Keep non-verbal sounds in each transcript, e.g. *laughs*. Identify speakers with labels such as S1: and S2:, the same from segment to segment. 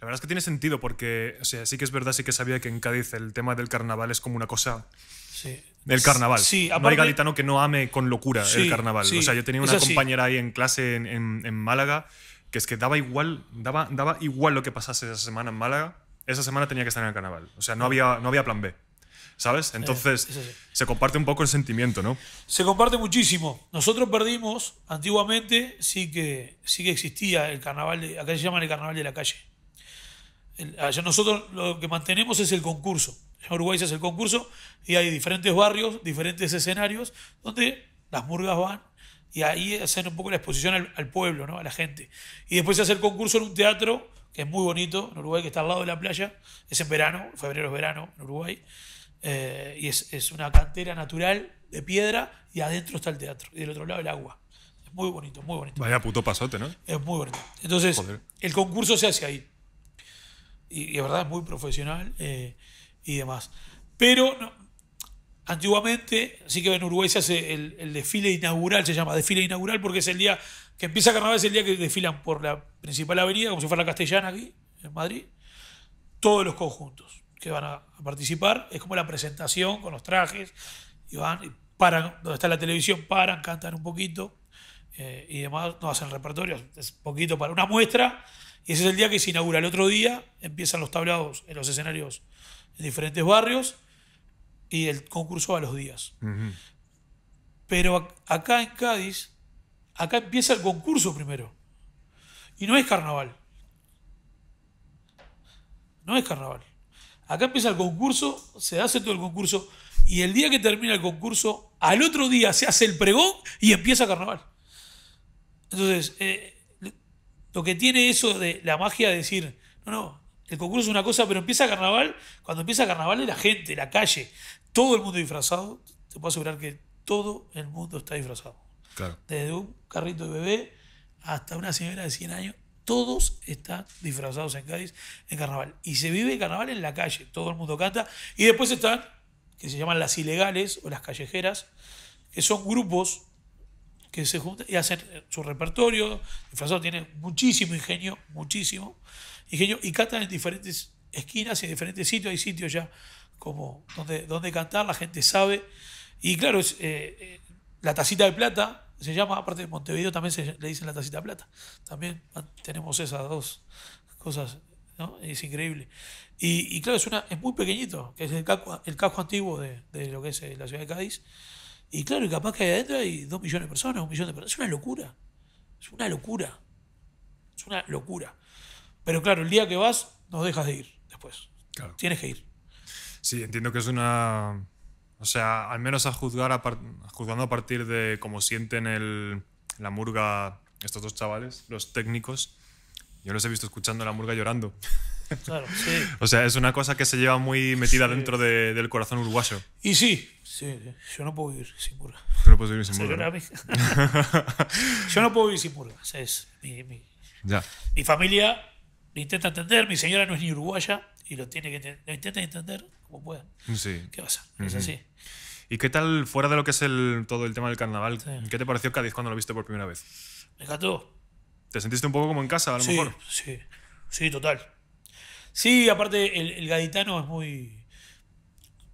S1: La verdad es que tiene sentido porque, o sea, sí que es verdad, sí que sabía que en Cádiz el tema del carnaval es como una cosa... Sí.
S2: El carnaval. Sí, aparte, no hay gaditano
S1: que no ame con locura el carnaval. o sea, yo tenía una compañera ahí en clase en, Málaga que es que daba igual, daba, daba igual lo que pasase esa semana en Málaga. Esa semana tenía que estar en el carnaval. O sea, no había, no había plan B. ¿Sabes? Eh, Entonces, se comparte un poco el sentimiento, ¿no? Se comparte muchísimo. Nosotros
S2: perdimos, antiguamente sí que, sí existía el carnaval, acá se llama el carnaval de la calle Ah, nosotros lo que mantenemos es el concurso. En Uruguay se hace el concurso y hay diferentes barrios, diferentes escenarios donde las murgas van y ahí hacen un poco la exposición al, pueblo, ¿no? a la gente. Y después se hace el concurso en un teatro que es muy bonito en Uruguay, que está al lado de la playa. Es en verano, febrero es verano en Uruguay. Eh, y es, una cantera natural de piedra y adentro está el teatro y del otro lado el agua. Es muy bonito, muy bonito.
S1: Vaya puto pasote, ¿no? Es muy bonito. Entonces,
S2: el concurso se hace ahí y de verdad es muy profesional eh, y demás. Pero antiguamente, sí que en Uruguay se hace el, desfile inaugural, se llama desfile inaugural porque es el día que empieza carnaval, es el día que desfilan por la principal avenida, como si fuera la castellana aquí, en Madrid, todos los conjuntos que van a, participar. Es como la presentación con los trajes, y van, y paran, donde está la televisión, paran, cantan un poquito eh, y demás, no hacen repertorio es poquito para una muestra y ese es el día que se inaugura. El otro día empiezan los tablados en los escenarios en diferentes barrios y el concurso a los días. Pero acá en Cádiz, acá empieza el concurso primero. Y no es carnaval. No es carnaval. Acá empieza el concurso, se hace todo el concurso y el día que termina el concurso, al otro día se hace el pregón y empieza carnaval. Entonces, eh, lo que tiene eso de la magia de decir, no, no, el concurso es una cosa, pero empieza carnaval, cuando empieza carnaval es la gente, la calle, todo el mundo disfrazado, te puedo asegurar que todo el mundo está disfrazado. Claro. Desde un carrito de bebé hasta una señora de 100 años, todos están disfrazados en Cádiz en carnaval. Y se vive el carnaval en la calle, todo el mundo canta. Y después están, que se llaman las ilegales o las callejeras, que son grupos que se juntan y hacen su repertorio. Disfrazado tiene muchísimo ingenio, muchísimo ingenio, y cantan en diferentes esquinas y en diferentes sitios. Hay sitios ya como donde, donde cantar, la gente sabe. Y claro, es, eh, eh, la tacita de plata se llama, aparte de Montevideo también se le dicen la tacita de plata. También tenemos esas dos cosas, ¿no? Es increíble. Y, y claro, es, una, es muy pequeñito, que es el casco, el casco antiguo de, de lo que es eh, la ciudad de Cádiz. Y claro, y capaz que adentro hay dos millones de personas, un millón de personas. Es una locura. Es una locura. Es una locura. Pero claro, el día que vas, no dejas de ir después. Claro. Tienes que ir.
S1: Sí, entiendo que es una. O sea, al menos a juzgar a juzgando a partir de cómo sienten el... la murga estos dos chavales, los técnicos. Yo los he visto escuchando la murga llorando sí. O sea, es una cosa que se lleva muy metida dentro del corazón uruguayo.
S2: Y sí, sí, yo no puedo vivir sin purga.
S1: Yo no puedo vivir sin purga.
S2: *laughs* es mi, mi, ya. familia intenta entender, mi señora no es ni uruguaya y lo tiene que intenta entender como pueda.
S1: Sí. ¿Qué pasa? Es así. ¿Y qué tal, fuera de lo que es el, todo el tema del carnaval, qué te pareció Cádiz cuando lo viste por primera vez? Me encantó. ¿Te sentiste un poco como en casa, a lo mejor?
S2: Sí, sí, total. Sí, aparte el, gaditano es muy.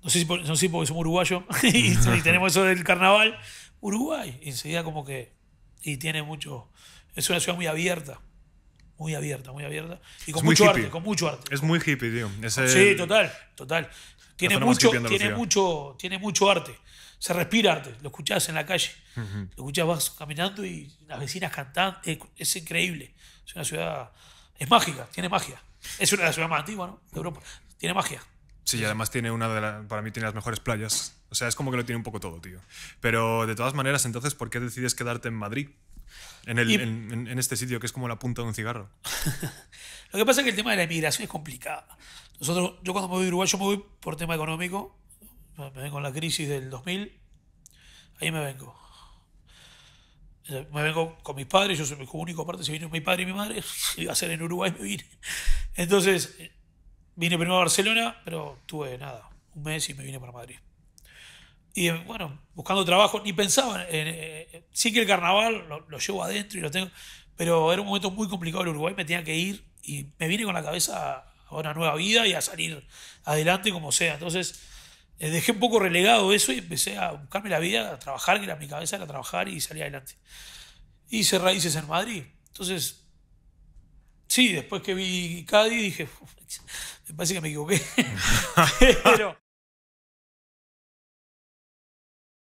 S2: No sé, si, porque somos uruguayos *laughs* y, y, tenemos eso del carnaval. Uruguay, enseguida como que. Y tiene mucho. Es una ciudad muy abierta. Muy abierta, muy abierta. Y con mucho arte, con mucho arte. Es muy hippie, tío. Sí, total, total. Tiene, mucho, tiene, mucho, tiene mucho arte. Se respira arte. Lo escuchás en la calle. Lo escuchás, caminando y las vecinas cantando. es increíble. Es una ciudad. Es mágica, tiene magia. Es una de las ciudades más antiguas,
S1: De Europa. Tiene magia. Sí, y además tiene una de las. Para mí tiene las mejores playas. O sea, es como que lo tiene un poco todo, tío. Pero de todas maneras, entonces, ¿por qué decides quedarte en Madrid? En, el, en, este sitio que es como la punta de un cigarro. *laughs*
S2: lo que pasa es que el tema de la emigración es complicado. Nosotros, yo cuando me voy a Uruguay, yo me voy por tema económico. Me vengo con la crisis del 2000. Ahí me vengo. Eh, me vengo con mis padres, yo soy mi único aparte, si vino mi padre y mi madre, *laughs* iba a ser en Uruguay, me vine. Entonces, eh, vine primero a Barcelona, pero tuve nada, un mes y me vine para Madrid. Y eh, bueno, buscando trabajo, ni pensaba, en, sí que el carnaval lo, lo, llevo adentro y lo tengo, pero era un momento muy complicado en Uruguay, me tenía que ir y me vine con la cabeza a una nueva vida y a salir adelante como sea. Entonces, eh, dejé un poco relegado eso y empecé a buscarme la vida, a trabajar, que era mi cabeza, era trabajar y salir adelante. Hice raíces en Madrid. Entonces, sí, después que vi Cádiz dije, me parece que me equivoqué. *laughs* pero,